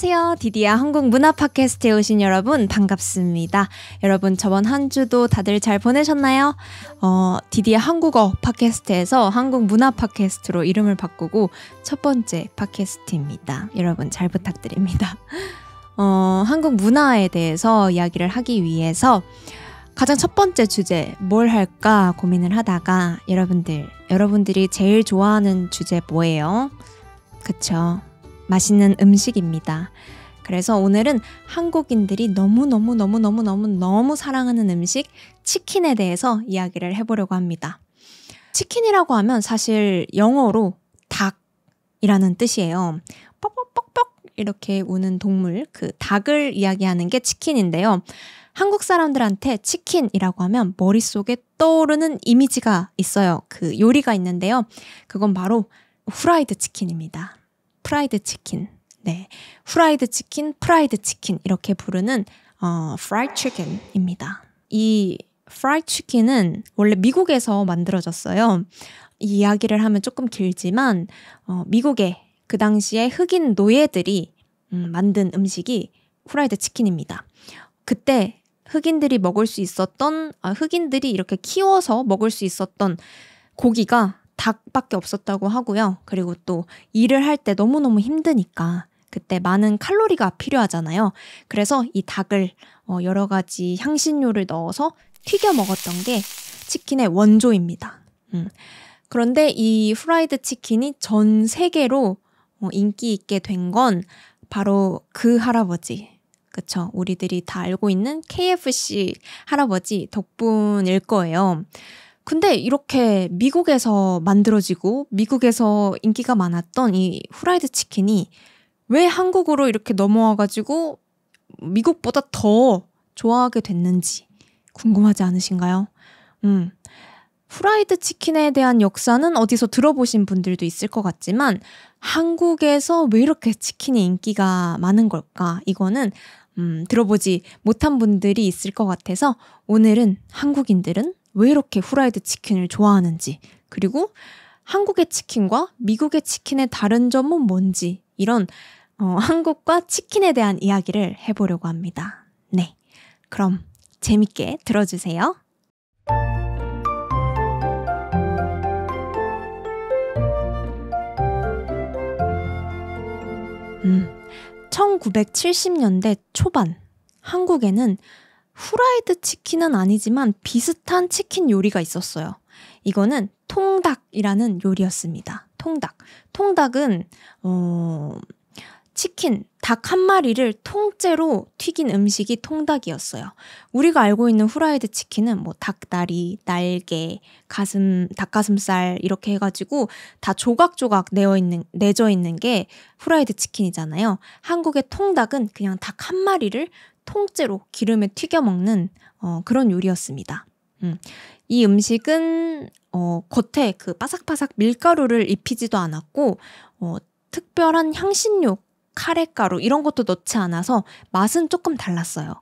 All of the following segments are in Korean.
안녕하세요. 디디아 한국 문화 팟캐스트에 오신 여러분 반갑습니다. 여러분 저번 한 주도 다들 잘 보내셨나요? 어, 디디야 한국어 팟캐스트에서 한국 문화 팟캐스트로 이름을 바꾸고 첫 번째 팟캐스트입니다. 여러분 잘 부탁드립니다. 어, 한국 문화에 대해서 이야기를 하기 위해서 가장 첫 번째 주제 뭘 할까 고민을 하다가 여러분들 여러분들이 제일 좋아하는 주제 뭐예요? 그쵸? 맛있는 음식입니다. 그래서 오늘은 한국인들이 너무너무너무너무너무너무 사랑하는 음식 치킨에 대해서 이야기를 해보려고 합니다. 치킨이라고 하면 사실 영어로 닭이라는 뜻이에요. 뻑뻑뻑뻑 이렇게 우는 동물, 그 닭을 이야기하는 게 치킨인데요. 한국 사람들한테 치킨이라고 하면 머릿속에 떠오르는 이미지가 있어요. 그 요리가 있는데요. 그건 바로 후라이드 치킨입니다. 프라이드 치킨. 네. 후라이드 치킨, 프라이드 치킨 이렇게 부르는 어, 프라이드 치킨입니다. 이 프라이드 치킨은 원래 미국에서 만들어졌어요. 이 이야기를 하면 조금 길지만 어, 미국의 그 당시에 흑인 노예들이 음, 만든 음식이 후라이드 치킨입니다. 그때 흑인들이 먹을 수 있었던 아, 흑인들이 이렇게 키워서 먹을 수 있었던 고기가 닭밖에 없었다고 하고요. 그리고 또 일을 할 때 너무너무 힘드니까 그때 많은 칼로리가 필요하잖아요. 그래서 이 닭을 어, 여러 가지 향신료를 넣어서 튀겨 먹었던 게 치킨의 원조입니다. 음. 그런데 이후라이드 치킨이 전 세계로 어, 인기 있게 된 건 바로 그 할아버지. 그쵸. 우리들이 다 알고 있는 KFC 할아버지 덕분일 거예요. 근데 이렇게 미국에서 만들어지고 미국에서 인기가 많았던 이 후라이드 치킨이 왜 한국으로 이렇게 넘어와가지고 미국보다 더 좋아하게 됐는지 궁금하지 않으신가요? 음. 후라이드 치킨에 대한 역사는 어디서 들어보신 분들도 있을 것 같지만 한국에서 왜 이렇게 치킨이 인기가 많은 걸까? 이거는 음, 들어보지 못한 분들이 있을 것 같아서 오늘은 한국인들은 왜 이렇게 후라이드 치킨을 좋아하는지, 그리고 한국의 치킨과 미국의 치킨의 다른 점은 뭔지, 이런 어, 한국과 치킨에 대한 이야기를 해보려고 합니다. 네. 그럼 재밌게 들어주세요. 음, 1970년대 초반 한국에는 후라이드 치킨은 아니지만 비슷한 치킨 요리가 있었어요. 이거는 통닭이라는 요리였습니다. 통닭. 통닭은 어 치킨 닭 한 마리를 통째로 튀긴 음식이 통닭이었어요. 우리가 알고 있는 후라이드 치킨은 뭐 닭다리, 날개, 가슴, 닭가슴살 이렇게 해가지고 다 조각조각 내어 있는 내져 있는 게 후라이드 치킨이잖아요. 한국의 통닭은 그냥 닭 한 마리를 통째로 기름에 튀겨 먹는 어, 그런 요리였습니다. 음. 이 음식은 어, 겉에 그 바삭바삭 밀가루를 입히지도 않았고 어, 특별한 향신료, 카레가루 이런 것도 넣지 않아서 맛은 조금 달랐어요.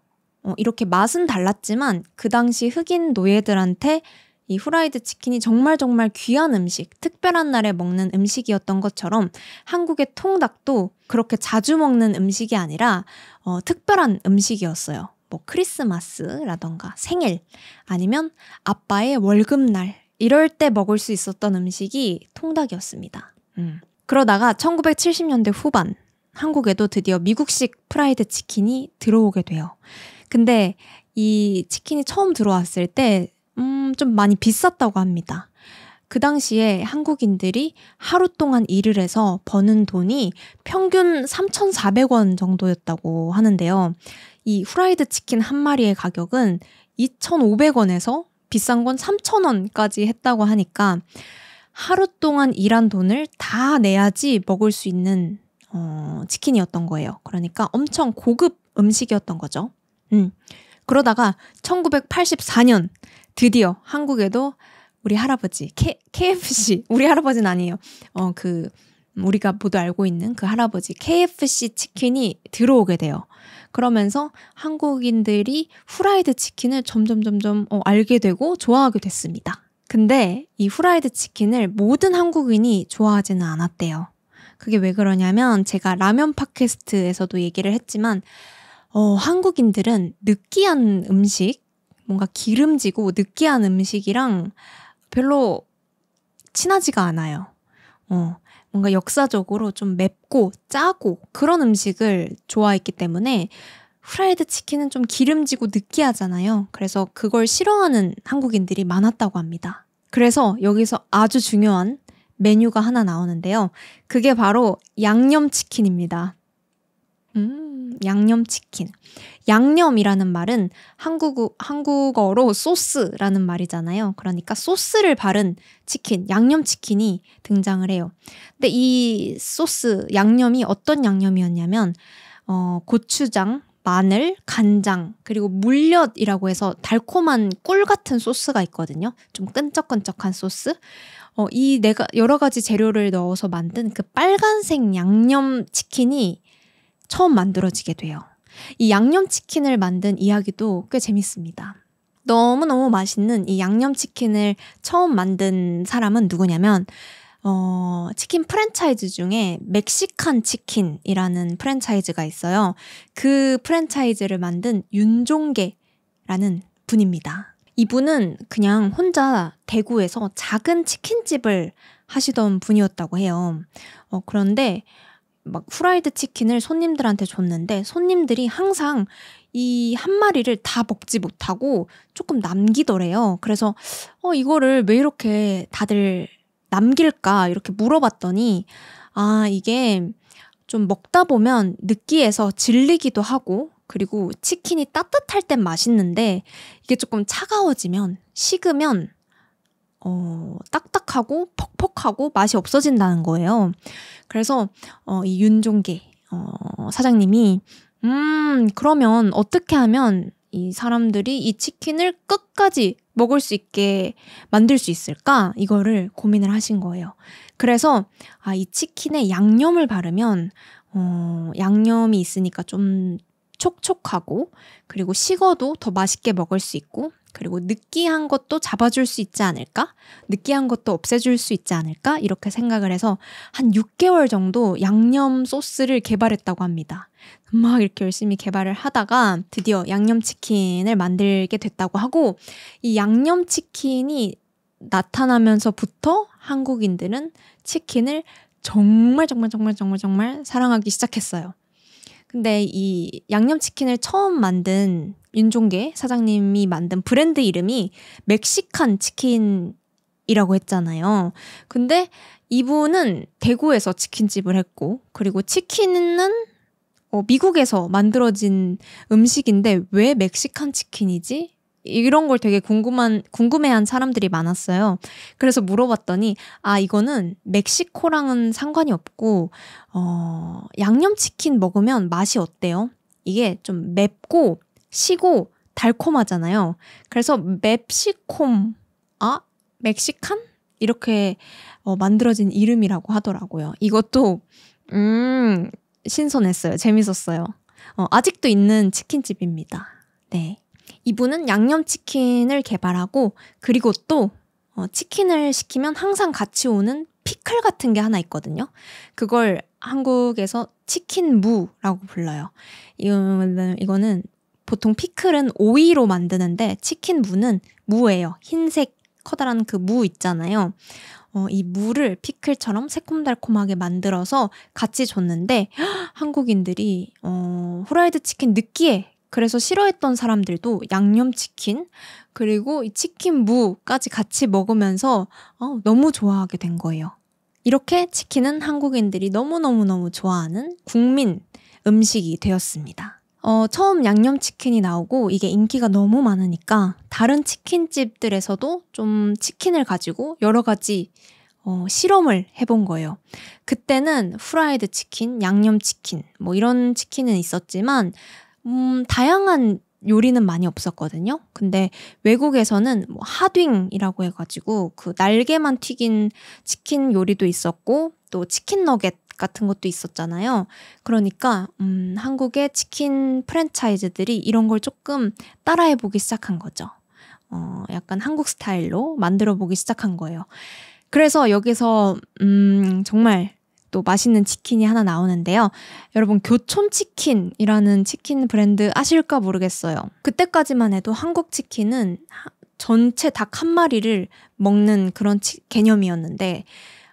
어, 이렇게 맛은 달랐지만 그 당시 흑인 노예들한테 이 후라이드 치킨이 정말 정말 귀한 음식, 특별한 날에 먹는 음식이었던 것처럼 한국의 통닭도 그렇게 자주 먹는 음식이 아니라 어, 특별한 음식이었어요. 뭐 크리스마스라던가 생일 아니면 아빠의 월급날 이럴 때 먹을 수 있었던 음식이 통닭이었습니다. 음. 그러다가 1970년대 후반 한국에도 드디어 미국식 프라이드 치킨이 들어오게 돼요. 근데 이 치킨이 처음 들어왔을 때 음, 좀 많이 비쌌다고 합니다. 그 당시에 한국인들이 하루 동안 일을 해서 버는 돈이 평균 3,400원 정도였다고 하는데요. 이 후라이드 치킨 한 마리의 가격은 2,500원에서 비싼 건 3,000원까지 했다고 하니까 하루 동안 일한 돈을 다 내야지 먹을 수 있는 어, 치킨이었던 거예요. 그러니까 엄청 고급 음식이었던 거죠. 음. 그러다가 1984년 드디어 한국에도 우리 할아버지 K, KFC 우리 할아버지는 아니에요. 어그 우리가 모두 알고 있는 그 할아버지 KFC 치킨이 들어오게 돼요. 그러면서 한국인들이 후라이드 치킨을 점점 점점 어, 알게 되고 좋아하게 됐습니다. 근데 이 후라이드 치킨을 모든 한국인이 좋아하지는 않았대요. 그게 왜 그러냐면 제가 라면 팟캐스트에서도 얘기를 했지만 어, 한국인들은 느끼한 음식 뭔가 기름지고 느끼한 음식이랑 별로 친하지가 않아요. 어, 뭔가 역사적으로 좀 맵고 짜고 그런 음식을 좋아했기 때문에 프라이드 치킨은 좀 기름지고 느끼하잖아요. 그래서 그걸 싫어하는 한국인들이 많았다고 합니다. 그래서 여기서 아주 중요한 메뉴가 하나 나오는데요. 그게 바로 양념치킨입니다. 음, 양념치킨. 양념이라는 말은 한국, 한국어로 소스라는 말이잖아요. 그러니까 소스를 바른 치킨, 양념치킨이 등장을 해요. 근데 이 소스, 양념이 어떤 양념이었냐면, 어, 고추장, 마늘, 간장, 그리고 물엿이라고 해서 달콤한 꿀 같은 소스가 있거든요. 좀 끈적끈적한 소스. 어, 이 내가 여러 가지 재료를 넣어서 만든 그 빨간색 양념 치킨이 처음 만들어지게 돼요. 이 양념치킨을 만든 이야기도 꽤 재밌습니다. 너무너무 맛있는 이 양념치킨을 처음 만든 사람은 누구냐면, 어, 치킨 프랜차이즈 중에 멕시칸 치킨이라는 프랜차이즈가 있어요. 그 프랜차이즈를 만든 윤종계라는 분입니다. 이분은 그냥 혼자 대구에서 작은 치킨집을 하시던 분이었다고 해요. 어, 그런데 막 후라이드 치킨을 손님들한테 줬는데 손님들이 항상 이 한 마리를 다 먹지 못하고 조금 남기더래요. 그래서 어 이거를 왜 이렇게 다들 남길까 이렇게 물어봤더니 아 이게 좀 먹다 보면 느끼해서 질리기도 하고 그리고 치킨이 따뜻할 땐 맛있는데 이게 조금 차가워지면 식으면 어, 딱딱하고 퍽퍽하고 맛이 없어진다는 거예요. 그래서 어, 이 윤종계 어, 사장님이 음 그러면 어떻게 하면 이 사람들이 이 치킨을 끝까지 먹을 수 있게 만들 수 있을까? 이거를 고민을 하신 거예요. 그래서 아, 이 치킨에 양념을 바르면 어, 양념이 있으니까 좀 촉촉하고 그리고 식어도 더 맛있게 먹을 수 있고 그리고 느끼한 것도 잡아줄 수 있지 않을까? 느끼한 것도 없애줄 수 있지 않을까? 이렇게 생각을 해서 한 6개월 정도 양념 소스를 개발했다고 합니다. 막 이렇게 열심히 개발을 하다가 드디어 양념치킨을 만들게 됐다고 하고 이 양념치킨이 나타나면서부터 한국인들은 치킨을 정말 정말 정말 정말 정말 사랑하기 시작했어요. 근데 이 양념치킨을 처음 만든 윤종계 사장님이 만든 브랜드 이름이 멕시칸 치킨이라고 했잖아요. 근데 이분은 대구에서 치킨집을 했고, 그리고 치킨은 어, 미국에서 만들어진 음식인데 왜 멕시칸 치킨이지? 이런 걸 되게 궁금한 궁금해한 사람들이 많았어요. 그래서 물어봤더니 아 이거는 멕시코랑은 상관이 없고 어 양념치킨 먹으면 맛이 어때요? 이게 좀 맵고 시고 달콤하잖아요. 그래서 맵시콤, 아, 멕시칸? 이렇게 어, 만들어진 이름이라고 하더라고요. 이것도, 음, 신선했어요. 재밌었어요. 어, 아직도 있는 치킨집입니다. 네. 이분은 양념치킨을 개발하고, 그리고 또, 어, 치킨을 시키면 항상 같이 오는 피클 같은 게 하나 있거든요. 그걸 한국에서 치킨무라고 불러요. 이거는, 이거는 보통 피클은 오이로 만드는데 치킨 무는 무예요. 흰색 커다란 그 무 있잖아요. 어, 이 무를 피클처럼 새콤달콤하게 만들어서 같이 줬는데 한국인들이 어, 후라이드 치킨 느끼해 그래서 싫어했던 사람들도 양념치킨 그리고 이 치킨 무까지 같이 먹으면서 어, 너무 좋아하게 된 거예요. 이렇게 치킨은 한국인들이 너무너무너무 좋아하는 국민 음식이 되었습니다. 어, 처음 양념치킨이 나오고 이게 인기가 너무 많으니까 다른 치킨집들에서도 좀 치킨을 가지고 여러 가지 어, 실험을 해본 거예요. 그때는 후라이드 치킨, 양념치킨, 뭐 이런 치킨은 있었지만, 음, 다양한 요리는 많이 없었거든요. 근데 외국에서는 뭐 하딩이라고 해가지고 그 날개만 튀긴 치킨 요리도 있었고, 또 치킨 너겟 같은 것도 있었잖아요. 그러니까 음, 한국의 치킨 프랜차이즈들이 이런 걸 조금 따라해 보기 시작한 거죠. 어, 약간 한국 스타일로 만들어 보기 시작한 거예요. 그래서 여기서 음, 정말 또 맛있는 치킨이 하나 나오는데요. 여러분 교촌 치킨이라는 치킨 브랜드 아실까 모르겠어요. 그때까지만 해도 한국 치킨은 전체 닭 한 마리를 먹는 그런 치, 개념이었는데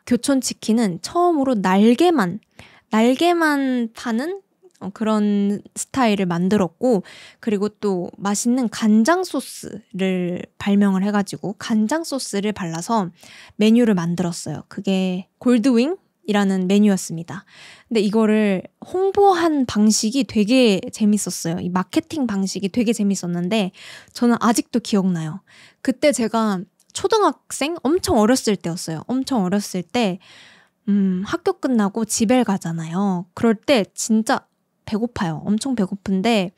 교촌치킨은 처음으로 날개만, 날개만 파는 어, 그런 스타일을 만들었고, 그리고 또 맛있는 간장 소스를 발명을 해가지고, 간장 소스를 발라서 메뉴를 만들었어요. 그게 골드윙? 이라는 메뉴였습니다. 근데 이거를 홍보한 방식이 되게 재밌었어요. 이 마케팅 방식이 되게 재밌었는데 저는 아직도 기억나요. 그때 제가 초등학생 엄청 어렸을 때였어요. 엄청 어렸을 때 음, 학교 끝나고 집에 가잖아요. 그럴 때 진짜 배고파요. 엄청 배고픈데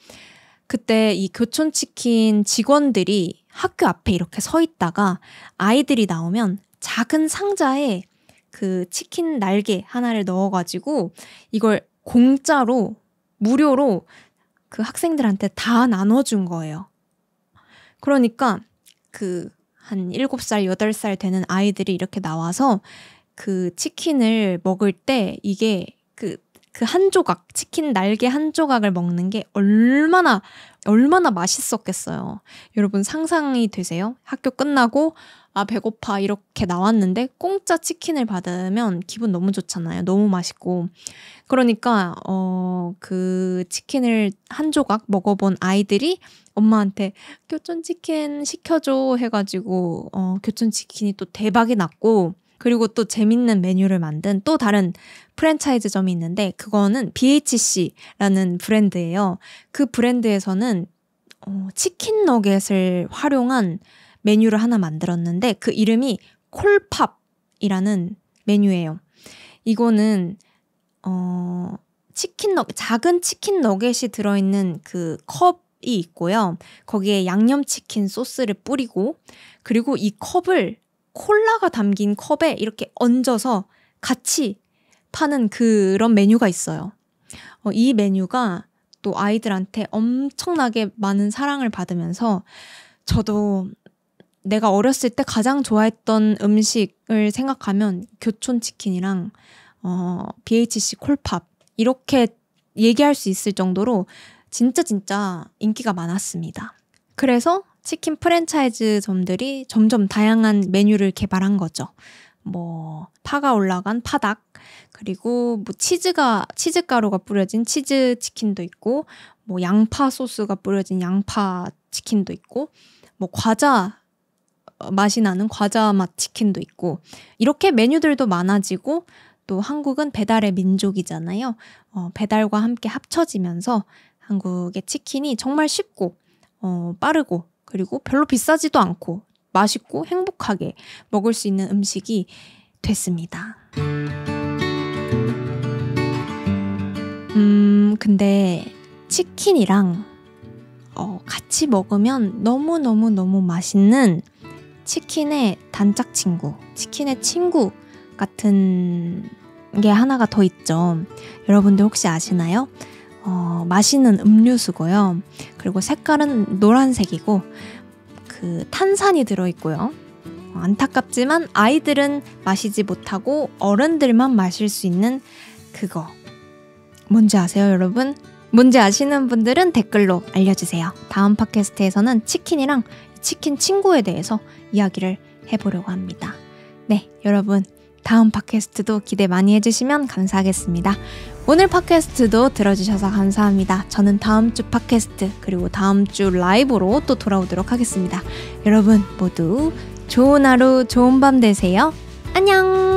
그때 이 교촌 치킨 직원들이 학교 앞에 이렇게 서 있다가 아이들이 나오면 작은 상자에 그 치킨 날개 하나를 넣어가지고 이걸 공짜로 무료로 그 학생들한테 다 나눠준 거예요. 그러니까 그한 7살, 8살 되는 아이들이 이렇게 나와서 그 치킨을 먹을 때 이게 그, 그 한 조각, 치킨 날개 한 조각을 먹는 게 얼마나, 얼마나 맛있었겠어요. 여러분 상상이 되세요? 학교 끝나고 아 배고파 이렇게 나왔는데 공짜 치킨을 받으면 기분 너무 좋잖아요. 너무 맛있고 그러니까 어 그 치킨을 한 조각 먹어본 아이들이 엄마한테 교촌 치킨 시켜줘 해가지고 어 교촌 치킨이 또 대박이 났고 그리고 또 재밌는 메뉴를 만든 또 다른 프랜차이즈점이 있는데 그거는 BHC라는 브랜드예요. 그 브랜드에서는 어, 치킨 너겟을 활용한 메뉴를 하나 만들었는데 그 이름이 콜팝이라는 메뉴예요. 이거는 어, 치킨 너 작은 치킨 너겟이 들어있는 그 컵이 있고요. 거기에 양념치킨 소스를 뿌리고 그리고 이 컵을 콜라가 담긴 컵에 이렇게 얹어서 같이 파는 그런 메뉴가 있어요. 어, 이 메뉴가 또 아이들한테 엄청나게 많은 사랑을 받으면서 저도 내가 어렸을 때 가장 좋아했던 음식을 생각하면 교촌치킨이랑 어, BHC 콜팝 이렇게 얘기할 수 있을 정도로 진짜 진짜 인기가 많았습니다. 그래서 치킨 프랜차이즈점들이 점점 다양한 메뉴를 개발한 거죠. 뭐 파가 올라간 파닭 그리고 뭐 치즈가 치즈가루가 뿌려진 치즈 치킨도 있고 뭐 양파 소스가 뿌려진 양파 치킨도 있고 뭐 과자 어, 맛이 나는 과자 맛 치킨도 있고 이렇게 메뉴들도 많아지고 또 한국은 배달의 민족이잖아요. 어, 배달과 함께 합쳐지면서 한국의 치킨이 정말 쉽고 어, 빠르고 그리고 별로 비싸지도 않고 맛있고 행복하게 먹을 수 있는 음식이 됐습니다. 음, 근데 치킨이랑 어, 같이 먹으면 너무너무너무 맛있는 치킨의 단짝 친구, 치킨의 친구 같은 게 하나가 더 있죠. 여러분들 혹시 아시나요? 어, 마시는 음료수고요. 그리고 색깔은 노란색이고 그 탄산이 들어있고요. 안타깝지만 아이들은 마시지 못하고 어른들만 마실 수 있는 그거. 뭔지 아세요, 여러분? 뭔지 아시는 분들은 댓글로 알려주세요. 다음 팟캐스트에서는 치킨이랑 치킨 친구에 대해서 이야기를 해보려고 합니다. 네, 여러분. 다음 팟캐스트도 기대 많이 해주시면 감사하겠습니다. 오늘 팟캐스트도 들어주셔서 감사합니다. 저는 다음 주 팟캐스트 그리고 다음 주 라이브로 또 돌아오도록 하겠습니다. 여러분 모두 좋은 하루, 좋은 밤 되세요. 안녕!